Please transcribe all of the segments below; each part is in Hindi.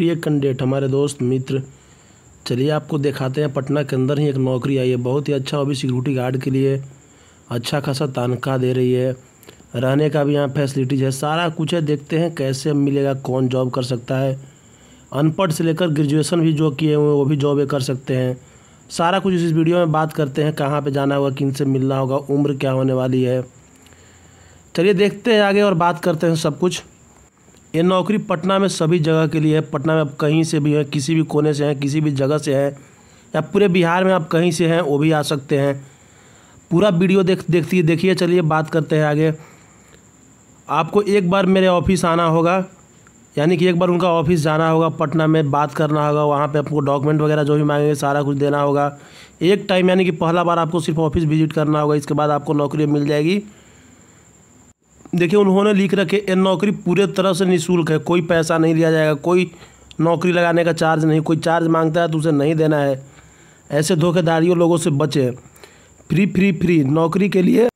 प्रिय कैंडिडेट हमारे दोस्त मित्र चलिए आपको दिखाते हैं पटना के अंदर ही एक नौकरी आई है बहुत ही अच्छा ओबी सिक्योरिटी गार्ड के लिए अच्छा खासा तनख्वाह दे रही है रहने का भी यहाँ फैसिलिटीज़ है सारा कुछ है देखते हैं कैसे मिलेगा कौन जॉब कर सकता है अनपढ़ से लेकर ग्रेजुएशन भी जो किए हुए वो भी जॉब कर सकते हैं सारा कुछ इस वीडियो में बात करते हैं कहाँ पे जाना होगा किन से मिलना होगा उम्र क्या होने वाली है चलिए देखते हैं आगे और बात करते हैं सब कुछ ये नौकरी पटना में सभी जगह के लिए है पटना में आप कहीं से भी हैं किसी भी कोने से हैं किसी भी जगह से हैं या पूरे बिहार में आप कहीं से हैं वो भी आ सकते हैं पूरा वीडियो देख देखती देखिए चलिए बात करते हैं आगे आपको एक बार मेरे ऑफिस आना होगा यानी कि एक बार उनका ऑफिस जाना होगा पटना में बात करना होगा वहाँ पे आपको डॉक्यूमेंट वगैरह जो भी मांगेंगे सारा कुछ देना होगा एक टाइम यानी कि पहला बार आपको सिर्फ ऑफिस विजिट करना होगा इसके बाद आपको नौकरी मिल जाएगी देखिए उन्होंने लिख रखे ये नौकरी पूरे तरह से निःशुल्क है कोई पैसा नहीं लिया जाएगा कोई नौकरी लगाने का चार्ज नहीं कोई चार्ज मांगता है तो उसे नहीं देना है ऐसे धोखेधारियों लोगों से बचें फ्री फ्री फ्री नौकरी के लिए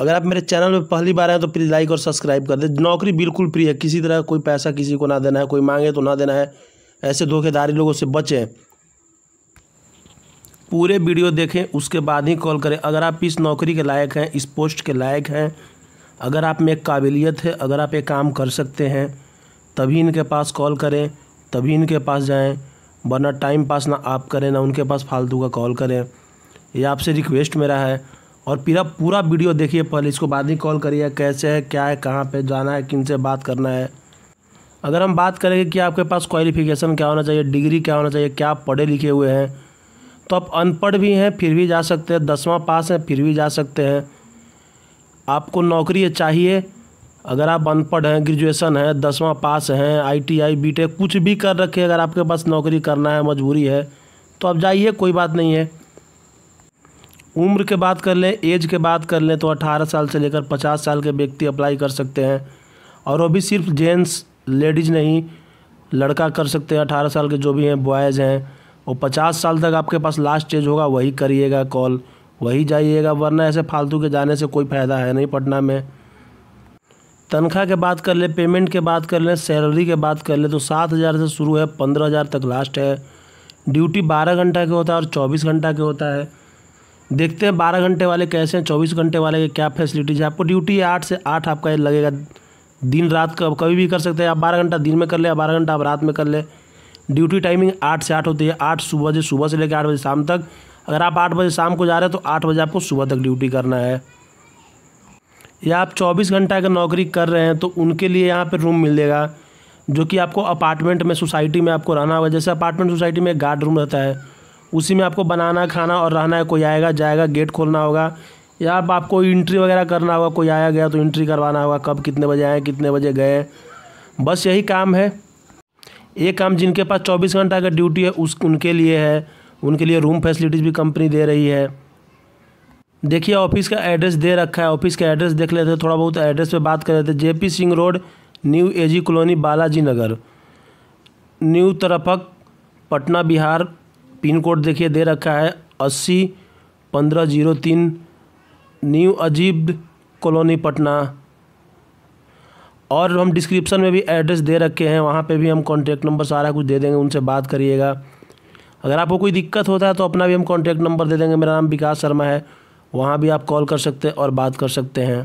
अगर आप मेरे चैनल पर पहली बार आए तो प्लीज़ लाइक और सब्सक्राइब कर दें नौकरी बिल्कुल फ्री है किसी तरह कोई पैसा किसी को ना देना है कोई मांगे तो ना देना है ऐसे धोखेधारी लोगों से बचें पूरे वीडियो देखें उसके बाद ही कॉल करें अगर आप इस नौकरी के लायक हैं इस पोस्ट के लायक हैं अगर आप में काबिलियत है अगर आप ये काम कर सकते हैं तभी इनके पास कॉल करें तभी इनके पास जाएं वरना टाइम पास ना आप करें ना उनके पास फालतू का कॉल करें ये आपसे रिक्वेस्ट मेरा है और पूरा पूरा वीडियो देखिए पहले इसको बाद ही कॉल करिए कैसे है क्या है कहाँ पे जाना है किन से बात करना है अगर हम बात करेंगे कि आपके पास क्वालिफिकेशन क्या होना चाहिए डिग्री क्या होना चाहिए क्या आप पढ़े लिखे हुए हैं तो आप अनपढ़ भी हैं फिर भी जा सकते हैं दसवां पास हैं फिर भी जा सकते हैं आपको नौकरी चाहिए अगर आप अनपढ़ हैं ग्रेजुएशन है दसवां पास हैं आईटीआई बीटेक कुछ भी कर रखे अगर आपके पास नौकरी करना है मजबूरी है तो आप जाइए कोई बात नहीं है उम्र के बात कर लें एज के बात कर लें तो 18 साल से लेकर 50 साल के व्यक्ति अप्लाई कर सकते हैं और वो भी सिर्फ जेंट्स लेडीज़ नहीं लड़का कर सकते हैं अठारह साल के जो भी हैं बॉयज़ हैं और पचास साल तक आपके पास लास्ट एज होगा वही करिएगा कॉल वही जाइएगा वरना ऐसे फालतू के जाने से कोई फ़ायदा है नहीं पटना में तनख्वाह के बात कर ले पेमेंट के बात कर लें सैलरी के बात कर ले तो सात हज़ार से शुरू है पंद्रह हज़ार तक लास्ट है ड्यूटी बारह घंटा के होता है और चौबीस घंटा के होता है देखते हैं बारह घंटे वाले कैसे हैं चौबीस घंटे वाले के क्या फैसिलिटीज़ है आपको ड्यूटी आठ से आठ आपका लगेगा दिन रात का कभी भी कर सकते हैं आप बारह घंटा दिन में कर ले बारह घंटा आप रात में कर ले ड्यूटी टाइमिंग आठ से आठ होती है आठ सुबह से सुबह से लेकर आठ बजे शाम तक अगर आप आठ बजे शाम को जा रहे हैं तो आठ बजे आपको सुबह तक ड्यूटी करना है या आप चौबीस घंटा अगर नौकरी कर रहे हैं तो उनके लिए यहाँ पर रूम मिलेगा जो कि आपको अपार्टमेंट में सोसाइटी में आपको रहना होगा जैसे अपार्टमेंट सोसाइटी में गार्ड रूम रहता है उसी में आपको बनाना खाना और रहना है कोई आएगा जाएगा गेट खोलना होगा या आप आपको इंट्री वगैरह करना होगा कोई आया गया तो इंट्री करवाना होगा कब कितने बजे आए कितने बजे गए बस यही काम है ये काम जिनके पास चौबीस घंटा का ड्यूटी है उस उनके लिए है उनके लिए रूम फैसिलिटीज़ भी कंपनी दे रही है देखिए ऑफिस का एड्रेस दे रखा है ऑफिस का एड्रेस देख लेते हैं थोड़ा बहुत एड्रेस पे बात कर लेते हैं JP Singh road new AG colony Balaji Nagar new तरफक पटना बिहार पिन कोड देखिए दे रखा है अस्सी पंद्रह जीरो तीन न्यू अजीब कॉलोनी पटना और हम डिस्क्रिप्शन में भी एड्रेस दे रखे हैं वहाँ पे भी हम कॉन्टेक्ट नंबर सारा कुछ दे देंगे उनसे बात करिएगा अगर आपको कोई दिक्कत होता है तो अपना भी हम कॉन्टैक्ट नंबर दे देंगे मेरा नाम विकास शर्मा है वहाँ भी आप कॉल कर सकते हैं और बात कर सकते हैं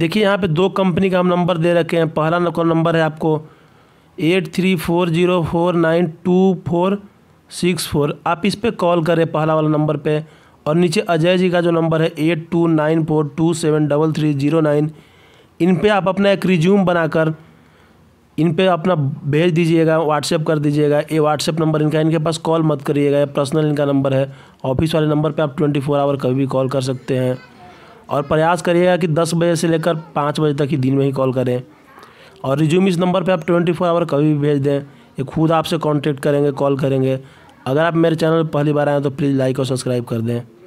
देखिए यहाँ पे दो कंपनी का हम नंबर दे रखे हैं पहला नंबर है आपको eight three four zero four nine two four six four आप इस पर कॉल करें पहला वाला नंबर पे और नीचे अजय जी का जो नंबर है eight two nine four two seven double three zero nine इन पर आप अपना एक रिज्यूम बनाकर इन पे अपना भेज दीजिएगा व्हाट्सएप कर दीजिएगा ये व्हाट्सएप नंबर इनका इनके पास कॉल मत करिएगा ये पर्सनल इनका नंबर है ऑफिस वाले नंबर पे आप 24 फोर आवर कभी भी कॉल कर सकते हैं और प्रयास करिएगा कि 10 बजे से लेकर 5 बजे तक ही दिन में ही कॉल करें और रिज्यूम इस नंबर पर आप ट्वेंटी फोर आवर कभी भी भेज दें ये खुद आपसे कॉन्टेक्ट करेंगे कॉल करेंगे अगर आप मेरे चैनल पर पहली बार आएँ तो प्लीज़ लाइक और सब्सक्राइब कर दें